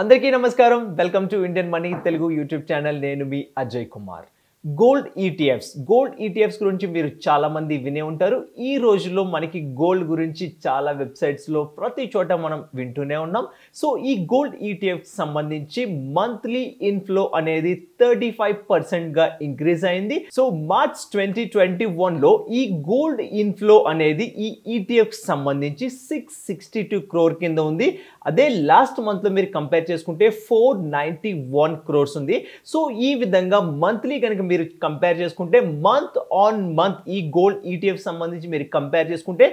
అందరికీ నమస్కారం welcome to Indian money Telugu YouTube channel నేను మీ Ajay Kumar gold ETFs e gold ETFs e గురించి మీరు చాలామంది వినే ఉంటారు ఈ రోజుల్లో మనకి గోల్డ్ గురించి చాలా వెబ్సైట్స్లో ప్రతి చోట మనం వింటూనే ఉన్నాం సో ఈ గోల్డ్ ఈటీఎఫ్ e సంబంధించి మంత్లీ ఇన్ఫ్లో అనేది థర్టీ ఫైవ్ పర్సెంట్గా ఇంక్రీజ్ అయింది సో మార్చ్ ట్వంటీ ట్వంటీ వన్లో ఈ గోల్డ్ ఇన్ఫ్లో అనేది ఈ ఈటీఎఫ్ సంబంధించి సిక్స్ సిక్స్టీ టూ క్రోర్ కింద ఉంది అదే లాస్ట్ మంత్లో మీరు కంపేర్ చేసుకుంటే ఫోర్ నైంటీ వన్ క్రోర్స్ ఉంది సో ఈ విధంగా మంత్లీ కనుక మీరు కంపేర్ చేసుకుంటే మంత్ ఆన్ మంత్ ఈ గోల్డ్ ఈటీఎఫ్ e సంబంధించి మీరు కంపేర్ చేసుకుంటే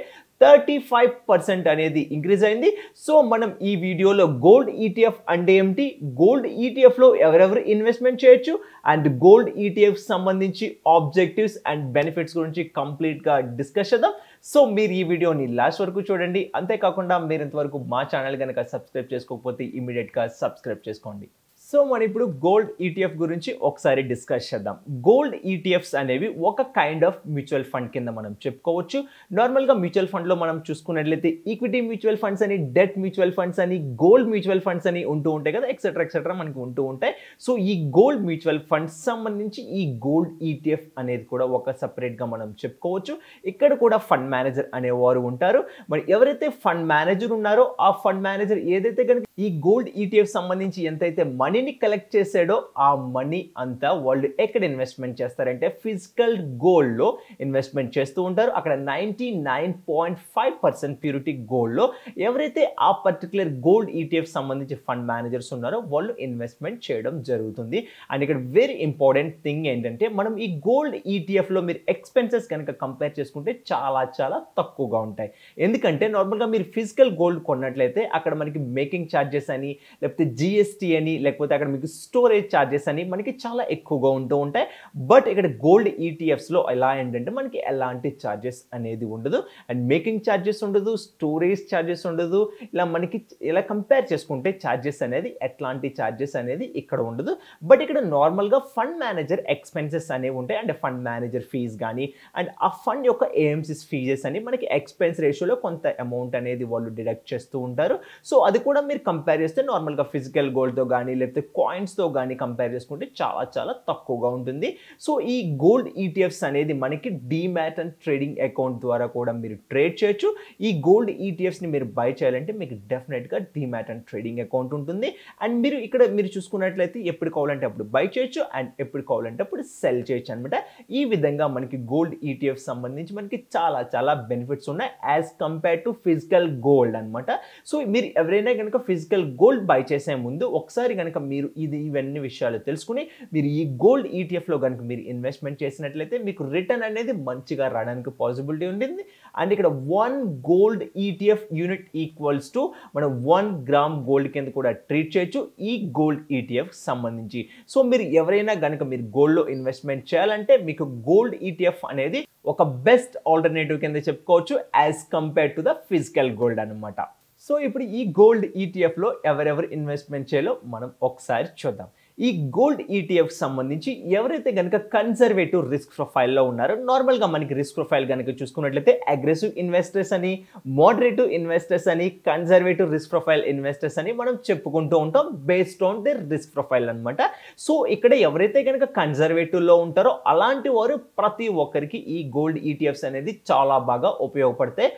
థర్టీ ఫైవ్ పర్సెంట్ అనేది ఇంక్రీజ్ అయింది సో మనం ఈ వీడియోలో గోల్డ్ ఈటీఎఫ్ అంటే ఏమిటి గోల్డ్ ఈటీఎఫ్లో e ఎవరెవరు ఇన్వెస్ట్మెంట్ చేయొచ్చు అండ్ గోల్డ్ ఈటీఎఫ్ సంబంధించి ఆబ్జెక్టివ్స్ అండ్ బెనిఫిట్స్ గురించి కంప్లీట్గా డిస్కస్ చేద్దాం సో మీరు ఈ వీడియోని లాస్ట్ వరకు చూడండి అంతేకాకుండా మీరు ఇంతవరకు మా ఛానల్ కనుక సబ్స్క్రైబ్ చేసుకోకపోతే ఇమీడియట్గా సబ్స్క్రైబ్ చేసుకోండి సో మనం ఇప్పుడు గోల్డ్ ఈటీఎఫ్ e గురించి ఒకసారి డిస్కస్ చేద్దాం గోల్డ్ ఈటీఎఫ్స్ e అనేవి ఒక కైండ్ ఆఫ్ మ్యూచువల్ ఫండ్ కింద మనం చెప్పుకోవచ్చు నార్మల్గా మ్యూచువల్ ఫండ్లో మనం చూసుకున్నట్లయితే ఈక్విటీ మ్యూచువల్ ఫండ్స్ అని డెట్ మ్యూచువల్ ఫండ్స్ అని గోల్డ్ మ్యూచువల్ ఫండ్స్ అని ఉంటూ ఉంటాయి కదా ఎక్సెట్రా ఎక్సెట్రా మనకి ఉంటూ ఉంటాయి సో ఈ గోల్డ్ మ్యూచువల్ ఫండ్స్ సంబంధించి ఈ గోల్డ్ ఈటీఎఫ్ e అనేది కూడా ఒక సపరేట్గా మనం చెప్పుకోవచ్చు ఇక్కడ కూడా ఫండ్ మేనేజర్ అనేవారు ఉంటారు మరి ఎవరైతే ఫండ్ మేనేజర్ ఉన్నారో ఆ ఫండ్ మేనేజర్ ఏదైతే కనుక ఈ గోల్డ్ ఈటీఎఫ్ e సంబంధించి ఎంతైతే మనీని కలెక్ట్ చేశాడో ఆ మనీ అంతా వాళ్ళు ఎక్కడ ఇన్వెస్ట్మెంట్ చేస్తారంటే ఫిజికల్ గోల్డ్లో ఇన్వెస్ట్మెంట్ చేస్తూ ఉంటారు అక్కడ ninety nine point five percent purity గోల్డ్లో ఎవరైతే ఆ పర్టికులర్ గోల్డ్ ఈటీఎఫ్ సంబంధించి ఫండ్ మేనేజర్స్ ఉన్నారో వాళ్ళు ఇన్వెస్ట్మెంట్ చేయడం జరుగుతుంది అండ్ ఇక్కడ వెరీ ఇంపార్టెంట్ థింగ్ ఏంటంటే మనం ఈ గోల్డ్ ఈటీఎఫ్లో e మీరు ఎక్స్పెన్సెస్ కనుక కంపేర్ చేసుకుంటే చాలా చాలా తక్కువగా ఉంటాయి ఎందుకంటే నార్మల్గా మీరు ఫిజికల్ గోల్డ్ కొన్నట్లయితే అక్కడ మనకి మేకింగ్ ఛార్జ్ ఛార్జెస్ అని లేకపోతే జిఎస్టీ అని లేకపోతే అక్కడ మీకు స్టోరేజ్ ఛార్జెస్ అని మనకి చాలా ఎక్కువగా ఉంటూ ఉంటాయి బట్ ఇక్కడ గోల్డ్ ఈటీఎఫ్స్లో e ఎలా ఏంటంటే మనకి ఎలాంటి ఛార్జెస్ అనేది ఉండదు అండ్ మేకింగ్ ఛార్జెస్ ఉండదు స్టోరేజ్ ఛార్జెస్ ఉండదు ఇలా మనకి ఇలా కంపేర్ చేసుకుంటే ఛార్జెస్ అనేది ఎట్లాంటి ఛార్జెస్ అనేది ఇక్కడ ఉండదు బట్ ఇక్కడ నార్మల్గా ఫండ్ మేనేజర్ ఎక్స్పెన్సెస్ అనేవి ఉంటాయి అంటే ఫండ్ మేనేజర్ ఫీజ్ కానీ అండ్ ఆ ఫండ్ యొక్క ఏఎంసీస్ ఫీజెస్ అని మనకి ఎక్స్పెన్స్ రేషియోలో కొంత అమౌంట్ అనేది వాళ్ళు డిడక్ట్ చేస్తూ ఉంటారు సో అది కూడా మీరు కంపేర్ చేస్తే నార్మల్గా ఫిజికల్ గోల్డ్తో కానీ లేకపోతే కాయిన్స్తో కానీ కంపేర్ చేసుకుంటే చాలా చాలా తక్కువగా ఉంటుంది సో ఈ గోల్డ్ ఈటీఎఫ్స్ e అనేది మనకి డీమ్యాట్ అండ్ ట్రేడింగ్ అకౌంట్ ద్వారా కూడా మీరు ట్రేడ్ చేయొచ్చు ఈ గోల్డ్ ఈటీఎఫ్స్ని e మీరు బై చేయాలంటే మీకు డెఫినెట్గా డీమ్యాట్ అండ్ ట్రేడింగ్ అకౌంట్ ఉంటుంది అండ్ మీరు ఇక్కడ మీరు చూసుకున్నట్లయితే ఎప్పుడు కావాలంటే అప్పుడు బై చేయొచ్చు అండ్ ఎప్పుడు కావాలంటే అప్పుడు సెల్ చేయొచ్చు అనమాట ఈ విధంగా మనకి గోల్డ్ ఈటీఎఫ్ e సంబంధించి మనకి చాలా చాలా బెనిఫిట్స్ ఉన్నాయి as compare to physical gold అనమాట సో మీరు ఎవరైనా కనుక ఫిజికల్ ఫిజికల్ గోల్డ్ బై చేసే ముందు ఒకసారి కనుక మీరు ఇది ఇవన్నీ విషయాలు తెలుసుకుని మీరు ఈ గోల్డ్ ఈటీఎఫ్లో కనుక మీరు ఇన్వెస్ట్మెంట్ చేసినట్లయితే మీకు రిటర్న్ అనేది మంచిగా రావడానికి పాసిబిలిటీ ఉంటుంది అండ్ ఇక్కడ one gold ETF unit equals to మనం వన్ గ్రామ్ గోల్డ్ కింద కూడా ట్రీట్ చేయొచ్చు ఈ గోల్డ్ ఈటీఎఫ్ e సంబంధించి సో మీరు ఎవరైనా కనుక మీరు గోల్డ్లో ఇన్వెస్ట్మెంట్ చేయాలంటే మీకు గోల్డ్ ఈటీఎఫ్ e అనేది ఒక బెస్ట్ ఆల్టర్నేటివ్ కింద చెప్పుకోవచ్చు as compare to the physical gold అనమాట సో ఇప్పుడు ఈ గోల్డ్ ఈటీఎఫ్లో e ఎవరెవరు ఇన్వెస్ట్మెంట్ చేయాలో మనం ఒకసారి చూద్దాం ఈ గోల్డ్ ఈటీఎఫ్ e సంబంధించి ఎవరైతే కనుక కన్జర్వేటివ్ రిస్క్ ప్రొఫైల్లో ఉన్నారో నార్మల్గా మనకి రిస్క్ ప్రొఫైల్ కనుక చూసుకున్నట్లయితే అగ్రెసివ్ ఇన్వెస్టర్స్ అని మోడరేటివ్ ఇన్వెస్టర్స్ అని కన్జర్వేటివ్ రిస్క్ ప్రొఫైల్ ఇన్వెస్టర్స్ అని మనం చెప్పుకుంటూ ఉంటాం based on the risk profile అనమాట సో ఇక్కడ ఎవరైతే కనుక కన్సర్వేటివ్లో ఉంటారో అలాంటి వారు ప్రతి ఒక్కరికి ఈ గోల్డ్ ఈటీఎఫ్స్ e అనేది చాలా బాగా ఉపయోగపడతాయి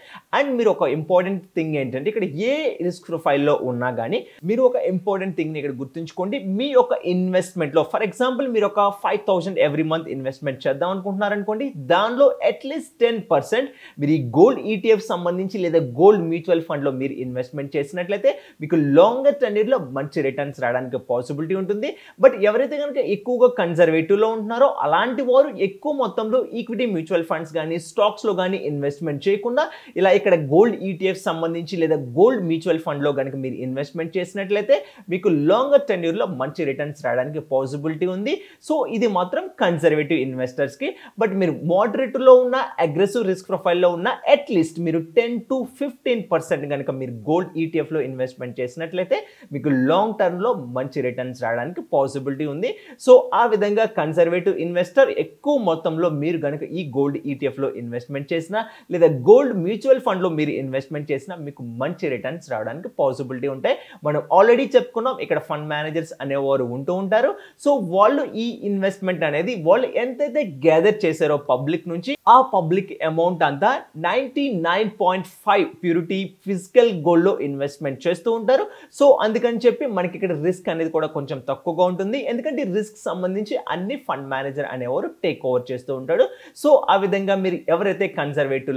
అండ్ మీరు ఒక ఇంపార్టెంట్ థింగ్ ఏంటంటే ఇక్కడ ఏ రిస్క్ ప్రొఫైల్లో ఉన్నా కానీ మీరు ఒక ఇంపార్టెంట్ థింగ్ని ఇక్కడ గుర్తుంచుకోండి మీ యొక్క ఇన్వెస్ట్మెంట్లో ఫర్ ఎగ్జాంపుల్ మీరు ఒక five thousand every month investment చేద్దాం అనుకుంటున్నారు అనుకోండి దానిలో అట్లీస్ట్ టెన్ పర్సెంట్ మీరు ఈ గోల్డ్ ఈటీఎఫ్ e సంబంధించి లేదా గోల్డ్ మ్యూచువల్ ఫండ్లో మీరు ఇన్వెస్ట్మెంట్ చేసినట్లయితే మీకు లాంగర్ టెన్యూర్లో మంచి రిటర్న్స్ రావడానికి పాసిబిలిటీ ఉంటుంది బట్ ఎవరైతే కనుక ఎక్కువగా కన్జర్వేటివ్లో ఉంటున్నారో అలాంటి వారు ఎక్కువ మొత్తంలో ఈక్విటీ మ్యూచువల్ ఫండ్స్ కానీ స్టాక్స్లో కానీ ఇన్వెస్ట్మెంట్ చేయకుండా ఇలా ఇక్కడ గోల్డ్ ఈటీఎఫ్ e సంబంధించి లేదా గోల్డ్ మ్యూచువల్ ఫండ్లో కనుక మీరు ఇన్వెస్ట్మెంట్ చేసినట్లయితే మీకు లాంగర్ టెన్యూర్లో మంచి రిటర్న్స్ రిటర్న్స్ రావడానికి పాసిబిలిటీ ఉంది సో ఇది మాత్రం కన్సర్వేటివ్ ఇన్వెస్టర్స్కి బట్ మీరు మోడరేట్లో ఉన్న అగ్రెసివ్ రిస్క్ ప్రొఫైల్లో ఉన్న అట్లీస్ట్ మీరు టెన్ టు ఫిఫ్టీన్ పర్సెంట్ కనుక మీరు గోల్డ్ ఈటీఎఫ్లో ఇన్వెస్ట్మెంట్ చేసినట్లయితే మీకు లాంగ్ టర్మ్లో మంచి రిటర్న్స్ రావడానికి పాసిబిలిటీ ఉంది సో ఆ విధంగా కన్సర్వేటివ్ ఇన్వెస్టర్ ఎక్కువ మొత్తంలో మీరు కనుక ఈ గోల్డ్ ఈటీఎఫ్లో ఇన్వెస్ట్మెంట్ చేసినా లేదా గోల్డ్ మ్యూచువల్ ఫండ్లో మీరు ఇన్వెస్ట్మెంట్ చేసినా మీకు మంచి రిటర్న్స్ రావడానికి పాసిబిలిటీ ఉంటాయి మనం ఆల్రెడీ చెప్పుకున్నాం ఇక్కడ ఫండ్ మేనేజర్స్ అనేవారు ఉంటారు ఉంటూ ఉంటారు సో వాళ్ళు ఈ ఇన్వెస్ట్మెంట్ అనేది వాళ్ళు ఎంతైతే గ్యాదర్ చేశారో పబ్లిక్ నుంచి ఆ పబ్లిక్ అమౌంట్ అంతా ninety nine point five purity physical gold లో ఇన్వెస్ట్మెంట్ చేస్తూ ఉంటారు సో అందుకని చెప్పి మనకి ఇక్కడ రిస్క్ అనేది కూడా కొంచెం తక్కువగా ఉంటుంది ఎందుకంటే రిస్క్ సంబంధించి అన్ని ఫండ్ మేనేజర్ అనేవారు టేక్ ఓవర్ చేస్తూ ఉంటాడు సో ఆ విధంగా మీరు ఎవరైతే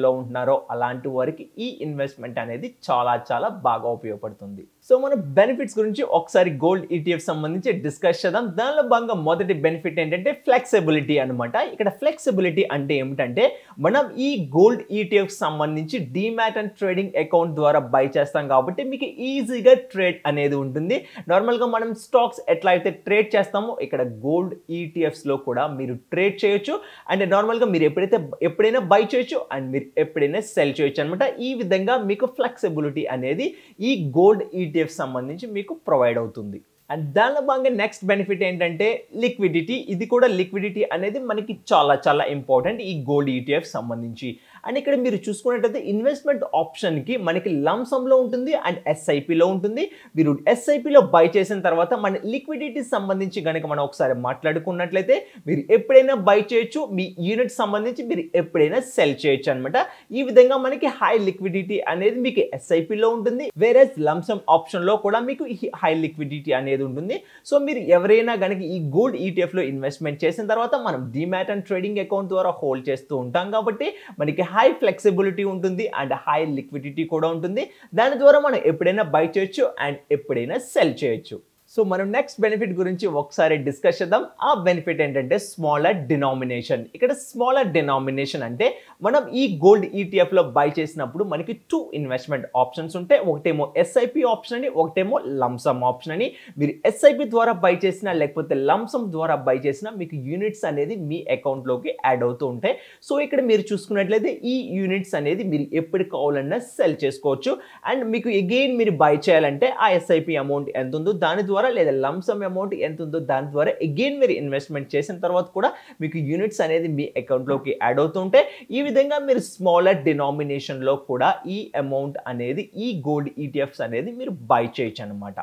లో ఉంటున్నారో అలాంటి వారికి ఈ ఇన్వెస్ట్మెంట్ అనేది చాలా చాలా బాగా ఉపయోగపడుతుంది సో మన బెనిఫిట్స్ గురించి ఒకసారి గోల్డ్ ఈటీఎఫ్ e సంబంధించి డిస్కస్ డిస్కస్ చేద్దాం దానిలో భాగంగా మొదటి బెనిఫిట్ ఏంటంటే ఫ్లెక్సిబిలిటీ అనమాట ఇక్కడ ఫ్లెక్సిబిలిటీ అంటే ఏమిటంటే మనం ఈ గోల్డ్ ఈటీఎఫ్ e సంబంధించి డిమాట్ అండ్ ట్రేడింగ్ అకౌంట్ ద్వారా బై చేస్తాం కాబట్టి మీకు ఈజీగా ట్రేడ్ అనేది ఉంటుంది నార్మల్గా మనం స్టాక్స్ ఎట్లా అయితే ట్రేడ్ చేస్తామో ఇక్కడ గోల్డ్ ఈటీఎఫ్స్లో e కూడా మీరు ట్రేడ్ చేయొచ్చు అండ్ నార్మల్గా మీరు ఎప్పుడైతే ఎప్పుడైనా బై చేయొచ్చు అండ్ మీరు ఎప్పుడైనా సెల్ చేయొచ్చు అనమాట ఈ విధంగా మీకు ఫ్లెక్సిబిలిటీ అనేది ఈ గోల్డ్ ఈటీఎఫ్ e సంబంధించి మీకు ప్రొవైడ్ అవుతుంది అండ్ దానిలో భాగంగా నెక్స్ట్ బెనిఫిట్ ఏంటంటే లిక్విడిటీ ఇది కూడా లిక్విడిటీ అనేది మనకి చాలా చాలా ఇంపార్టెంట్ ఈ గోల్డ్ ఈటీఎఫ్ e సంబంధించి అండ్ ఇక్కడ మీరు చూసుకున్నట్టయితే ఇన్వెస్ట్మెంట్ ఆప్షన్కి మనకి లంసంలో ఉంటుంది అండ్ ఎస్ఐపిలో ఉంటుంది మీరు ఎస్ఐపిలో బై చేసిన తర్వాత మన లిక్విడిటీ సంబంధించి కనుక మనం ఒకసారి మాట్లాడుకున్నట్లయితే మీరు ఎప్పుడైనా బై చేయొచ్చు మీ యూనిట్ సంబంధించి మీరు ఎప్పుడైనా సెల్ చేయొచ్చు అనమాట ఈ విధంగా మనకి హై లిక్విడిటీ అనేది మీకు ఎస్ఐపిలో ఉంటుంది వేరే లంసమ్ ఆప్షన్లో కూడా మీకు హై లిక్విడిటీ అనేది ఉంటుంది సో మీరు ఎవరైనా కనుక ఈ గోల్డ్ ఈటీఎఫ్లో ఇన్వెస్ట్మెంట్ చేసిన తర్వాత మనం డిమాట్ అండ్ ట్రేడింగ్ అకౌంట్ ద్వారా హోల్డ్ చేస్తూ ఉంటాం కాబట్టి మనకి హై ఫ్లెక్సిబిలిటీ ఉంటుంది అండ్ హై లిక్విడిటీ కూడా ఉంటుంది దాని ద్వారా మనం ఎప్పుడైనా బై చేయొచ్చు అండ్ ఎప్పుడైనా సెల్ చేయొచ్చు సో మనం నెక్స్ట్ బెనిఫిట్ గురించి ఒకసారి డిస్కస్ చేద్దాం ఆ బెనిఫిట్ ఏంటంటే స్మాలర్ డినామినేషన్ ఇక్కడ స్మాలర్ డినామినేషన్ అంటే మనం ఈ గోల్డ్ ఈటీఎఫ్లో బై చేసినప్పుడు మనకి టూ ఇన్వెస్ట్మెంట్ ఆప్షన్స్ ఉంటాయి ఒకటేమో ఎస్ఐపి ఆప్షన్ అని ఒకటేమో లంసమ్ ఆప్షన్ అని మీరు ఎస్ఐపి ద్వారా బై చేసినా లేకపోతే లంసమ్ ద్వారా బై చేసినా మీకు యూనిట్స్ అనేది మీ అకౌంట్లోకి యాడ్ అవుతూ ఉంటాయి సో ఇక్కడ మీరు చూసుకున్నట్లయితే ఈ యూనిట్స్ అనేది మీరు ఎప్పుడు కావాలన్నా సెల్ చేసుకోవచ్చు అండ్ మీకు ఎగెయిన్ మీరు బై చేయాలంటే ఆ ఎస్ఐపి అమౌంట్ ఎంత ఉందో దాని ద్వారా ద్వారా లేదా లంసమ్ అమౌంట్ ఎంత ఉందో దాని ద్వారా అగైన్ మీరు ఇన్వెస్ట్మెంట్ చేసిన తర్వాత కూడా మీకు యూనిట్స్ అనేది మీ అకౌంట్లోకి యాడ్ అవుతుంటే ఈ విధంగా మీరు స్మాలర్ డినామినేషన్లో కూడా ఈ అమౌంట్ అనేది ఈ గోల్డ్ ఈటీఎఫ్స్ e అనేది మీరు బై చేయొచ్చు అనమాట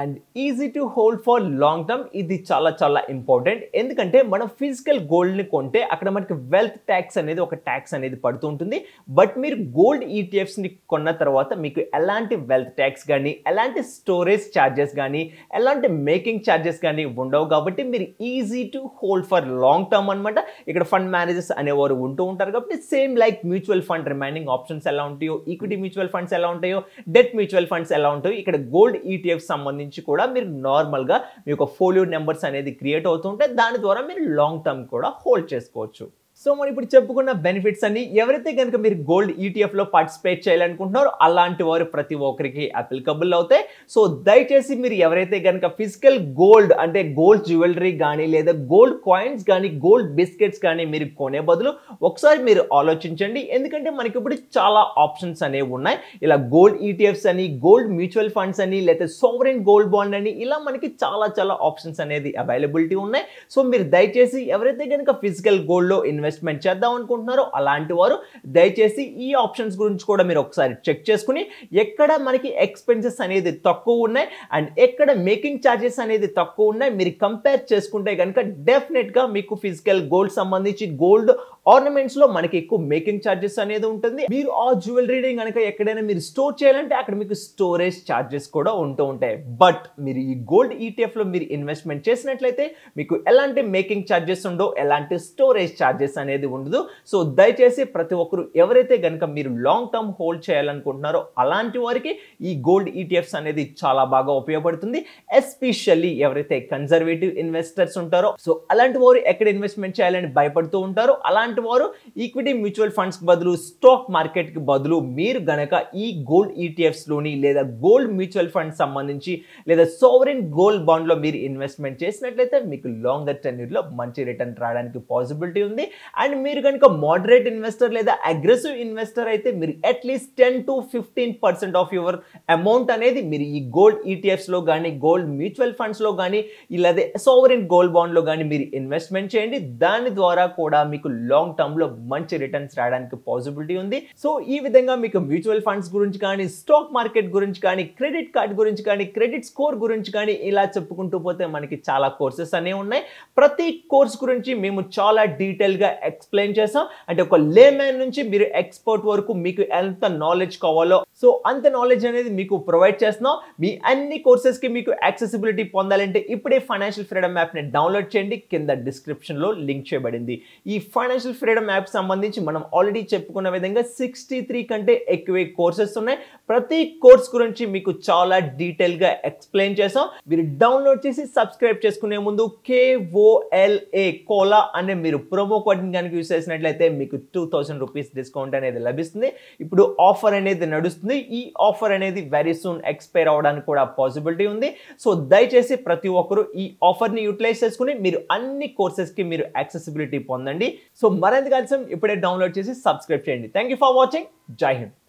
and easy to hold for long term ఇది చాలా చాలా ఇంపార్టెంట్ ఎందుకంటే మనం ఫిజికల్ గోల్డ్ని కొంటే అక్కడ మనకి వెల్త్ ట్యాక్స్ అనేది ఒక ట్యాక్స్ అనేది పడుతూ ఉంటుంది బట్ మీరు గోల్డ్ ఈటీఎఫ్స్ని e కొన్న తర్వాత మీకు ఎలాంటి వెల్త్ ట్యాక్స్ కానీ ఎలాంటి స్టోరేజ్ ఛార్జెస్ కానీ ఎలాంటి మేకింగ్ ఛార్జెస్ కానీ ఉండవు కాబట్టి మీరు easy to hold for long term అనమాట ఇక్కడ ఫండ్ మేనేజర్స్ అనేవారు ఉంటూ ఉంటారు కాబట్టి same like mutual fund remaining options ఎలా ఉంటాయో ఈక్విటీ మ్యూచువల్ ఫండ్స్ ఎలా ఉంటాయో డెట్ మ్యూచువల్ ఫండ్స్ ఎలా ఉంటాయో ఇక్కడ గోల్డ్ ఈటీఎఫ్ e సంబంధించి నుంచి కూడా మీరు నార్మల్గా మీ యొక్క ఫోలియో నెంబర్స్ అనేది క్రియేట్ అవుతుంటే దాని ద్వారా మీరు లాంగ్ టర్మ్ కూడా హోల్డ్ చేసుకోవచ్చు సో మనం ఇప్పుడు చెప్పుకున్న బెనిఫిట్స్ అన్ని ఎవరైతే కనుక మీరు గోల్డ్ ఈటీఎఫ్లో పార్టిసిపేట్ చేయాలనుకుంటున్నారో అలాంటి వారు ప్రతి ఒక్కరికి అప్లికబుల్ అవుతాయి సో దయచేసి మీరు ఎవరైతే కనుక ఫిజికల్ గోల్డ్ అంటే గోల్డ్ జ్యువెలరీ కానీ లేదా గోల్డ్ కాయిన్స్ కానీ గోల్డ్ బిస్కెట్స్ కానీ మీరు కొనే బదులు ఒకసారి మీరు ఆలోచించండి ఎందుకంటే మనకి ఇప్పుడు చాలా ఆప్షన్స్ అనేవి ఉన్నాయి ఇలా గోల్డ్ ఈటీఎఫ్స్ e అని గోల్డ్ మ్యూచువల్ ఫండ్స్ అని లేదా సోవరెన్ గోల్డ్ బాండ్ అని ఇలా మనకి చాలా చాలా ఆప్షన్స్ అనేది అవైలబిలిటీ ఉన్నాయి సో మీరు దయచేసి ఎవరైతే కనుక ఫిజికల్ గోల్డ్లో ఇన్వెస్ట్ ఇన్వెస్ట్మెంట్ చేద్దాం అనుకుంటున్నారో అలాంటి వారు దయచేసి ఈ ఆప్షన్స్ గురించి కూడా మీరు ఒకసారి చెక్ చేసుకుని ఎక్కడ మనకి ఎక్స్పెన్సెస్ అనేది తక్కువ ఉన్నాయి అండ్ ఎక్కడ మేకింగ్ ఛార్జెస్ అనేది తక్కువ ఉన్నాయి మీరు కంపేర్ చేసుకుంటే కనుక డెఫినెట్గా మీకు ఫిజికల్ గోల్డ్ సంబంధించి గోల్డ్ ఆర్నమెంట్స్ లో మనకి ఎక్కువ మేకింగ్ చార్జెస్ అనేది ఉంటుంది మీరు ఆ జ్యువెలరీని కనుక ఎక్కడైనా మీరు స్టోర్ చేయాలంటే అక్కడ మీకు స్టోరేజ్ ఛార్జెస్ కూడా ఉంటూ ఉంటాయి బట్ మీరు ఈ గోల్డ్ ఈటీఎఫ్ e లో మీరు ఇన్వెస్ట్మెంట్ చేసినట్లయితే మీకు ఎలాంటి మేకింగ్ ఛార్జెస్ ఉండవు ఎలాంటి స్టోరేజ్ చార్జెస్ అనేది ఉండదు సో దయచేసి ప్రతి ఒక్కరు ఎవరైతే కనుక మీరు లాంగ్ టర్మ్ హోల్డ్ చేయాలనుకుంటున్నారో అలాంటి వారికి ఈ గోల్డ్ ఈటీఎఫ్స్ e అనేది చాలా బాగా ఉపయోగపడుతుంది ఎస్పెషల్లీ ఎవరైతే కన్జర్వేటివ్ ఇన్వెస్టర్స్ ఉంటారో సో అలాంటి వారు ఎక్కడ ఇన్వెస్ట్మెంట్ చేయాలని భయపడుతూ ఉంటారో అలాంటి అలాంటి వారు ఈక్విటీ మ్యూచువల్ ఫండ్స్కి బదులు స్టాక్ మార్కెట్కి బదులు మీరు గనక ఈ గోల్డ్ ఈటీఎఫ్స్లోని e లేదా గోల్డ్ మ్యూచువల్ ఫండ్ సంబంధించి లేదా సోవరిన్ గోల్డ్ బాండ్లో మీరు ఇన్వెస్ట్మెంట్ చేసినట్లయితే మీకు లాంగర్ టెన్యూర్లో మంచి రిటర్న్ రావడానికి పాసిబిలిటీ ఉంది అండ్ మీరు కనుక మోడరేట్ ఇన్వెస్టర్ లేదా అగ్రెసివ్ ఇన్వెస్టర్ అయితే మీరు at least ten to fifteen percent of your amount అనేది మీరు ఈ గోల్డ్ ఈటీఎఫ్స్లో కానీ గోల్డ్ మ్యూచువల్ ఫండ్స్లో కానీ లేదా సోవరిన్ గోల్డ్ బాండ్లో కానీ మీరు ఇన్వెస్ట్మెంట్ చేయండి దాని ద్వారా కూడా మీకు లాంగ్ లాంగ్ లో మంచి రిటర్న్స్ రావడానికి పాసిబిలిటీ ఉంది సో ఈ విధంగా మీకు మ్యూచువల్ ఫండ్స్ గురించి కానీ స్టాక్ మార్కెట్ గురించి కానీ క్రెడిట్ కార్డ్ గురించి కానీ క్రెడిట్ స్కోర్ గురించి కానీ ఇలా చెప్పుకుంటూ పోతే మనకి చాలా కోర్సెస్ అనేవి ఉన్నాయి ప్రతి కోర్స్ గురించి మేము చాలా డీటెయిల్ గా ఎక్స్ప్లెయిన్ చేస్తాం అంటే ఒక మ్యాన్ నుంచి మీరు ఎక్స్పర్ట్ వరకు మీకు ఎంత నాలెడ్జ్ కావాలో సో అంత నాలెడ్జ్ అనేది మీకు ప్రొవైడ్ చేస్తున్నాం మీ అన్ని కోర్సెస్ కి మీకు యాక్సెసిబిలిటీ పొందాలంటే ఇప్పుడే ఫైనాన్షియల్ ఫ్రీడమ్ యాప్ ని డౌన్లోడ్ చేయండి కింద డిస్క్రిప్షన్ లో లింక్ చేయబడింది ఈ ఫైనాన్షియల్ ఫైనాన్షియల్ ఫ్రీడమ్ యాప్ సంబంధించి మనం ఆల్రెడీ చెప్పుకున్న విధంగా సిక్స్టీ త్రీ కంటే ఎక్కువే కోర్సెస్ ఉన్నాయి ప్రతి కోర్స్ గురించి మీకు చాలా డీటెయిల్ గా ఎక్స్ప్లెయిన్ చేసాం మీరు డౌన్లోడ్ చేసి సబ్స్క్రైబ్ చేసుకునే ముందు కేఓఎల్ఏ కోలా అనే మీరు ప్రోమో కోడ్ని కనుక యూస్ చేసినట్లయితే మీకు టూ థౌసండ్ రూపీస్ డిస్కౌంట్ అనేది లభిస్తుంది ఇప్పుడు ఆఫర్ అనేది నడుస్తుంది ఈ ఆఫర్ అనేది వెరీ సూన్ ఎక్స్పైర్ అవడానికి కూడా పాసిబిలిటీ ఉంది సో దయచేసి ప్రతి ఒక్కరూ ఈ ఆఫర్ని యూటిలైజ్ చేసుకుని మీరు అన్ని కోర్సెస్కి మీరు యాక్సెసిబిలిటీ పొందండి సో మరింత కలిసి ఇప్పుడే డౌన్లోడ్ చేసి సబ్స్క్రైబ్ చేయండి థ్యాంక్ ఫర్ వాచింగ్ జై హింద్